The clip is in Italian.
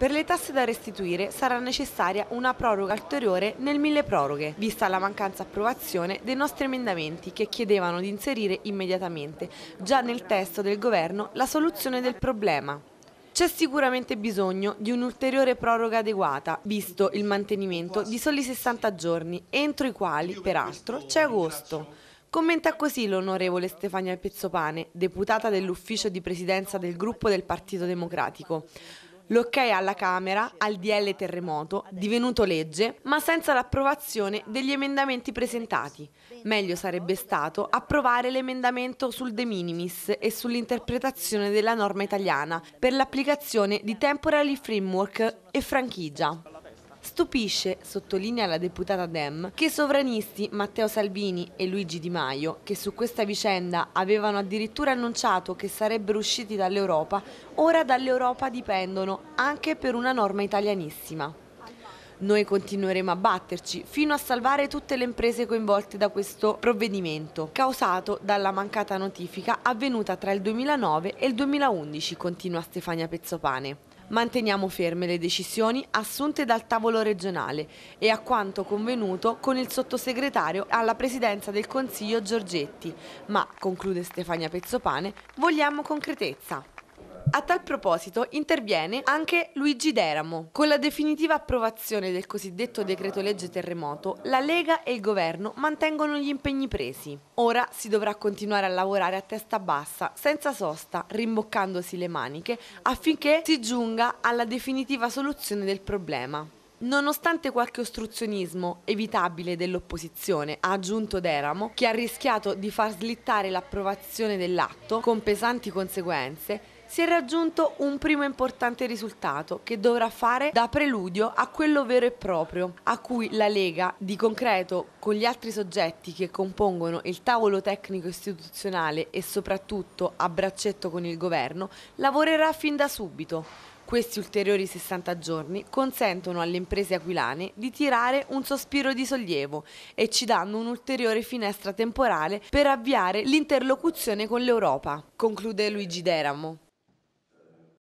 Per le tasse da restituire sarà necessaria una proroga ulteriore nel mille proroghe, vista la mancanza approvazione dei nostri emendamenti che chiedevano di inserire immediatamente, già nel testo del governo, la soluzione del problema. C'è sicuramente bisogno di un'ulteriore proroga adeguata, visto il mantenimento di soli 60 giorni, entro i quali, peraltro, c'è agosto. Commenta così l'onorevole Stefania Pezzopane, deputata dell'ufficio di presidenza del gruppo del Partito Democratico l'ok alla Camera al DL terremoto, divenuto legge, ma senza l'approvazione degli emendamenti presentati. Meglio sarebbe stato approvare l'emendamento sul de minimis e sull'interpretazione della norma italiana per l'applicazione di temporary framework e franchigia. Stupisce, sottolinea la deputata Dem, che i sovranisti Matteo Salvini e Luigi Di Maio, che su questa vicenda avevano addirittura annunciato che sarebbero usciti dall'Europa, ora dall'Europa dipendono anche per una norma italianissima. Noi continueremo a batterci fino a salvare tutte le imprese coinvolte da questo provvedimento, causato dalla mancata notifica avvenuta tra il 2009 e il 2011, continua Stefania Pezzopane. Manteniamo ferme le decisioni assunte dal tavolo regionale e a quanto convenuto con il sottosegretario alla presidenza del Consiglio Giorgetti. Ma, conclude Stefania Pezzopane, vogliamo concretezza. A tal proposito interviene anche Luigi Deramo. Con la definitiva approvazione del cosiddetto decreto legge terremoto, la Lega e il governo mantengono gli impegni presi. Ora si dovrà continuare a lavorare a testa bassa, senza sosta, rimboccandosi le maniche, affinché si giunga alla definitiva soluzione del problema. Nonostante qualche ostruzionismo evitabile dell'opposizione, ha aggiunto Deramo, che ha rischiato di far slittare l'approvazione dell'atto con pesanti conseguenze, si è raggiunto un primo importante risultato che dovrà fare da preludio a quello vero e proprio, a cui la Lega di concreto con gli altri soggetti che compongono il tavolo tecnico istituzionale e soprattutto a braccetto con il governo lavorerà fin da subito. Questi ulteriori 60 giorni consentono alle imprese aquilane di tirare un sospiro di sollievo e ci danno un'ulteriore finestra temporale per avviare l'interlocuzione con l'Europa, conclude Luigi Deramo.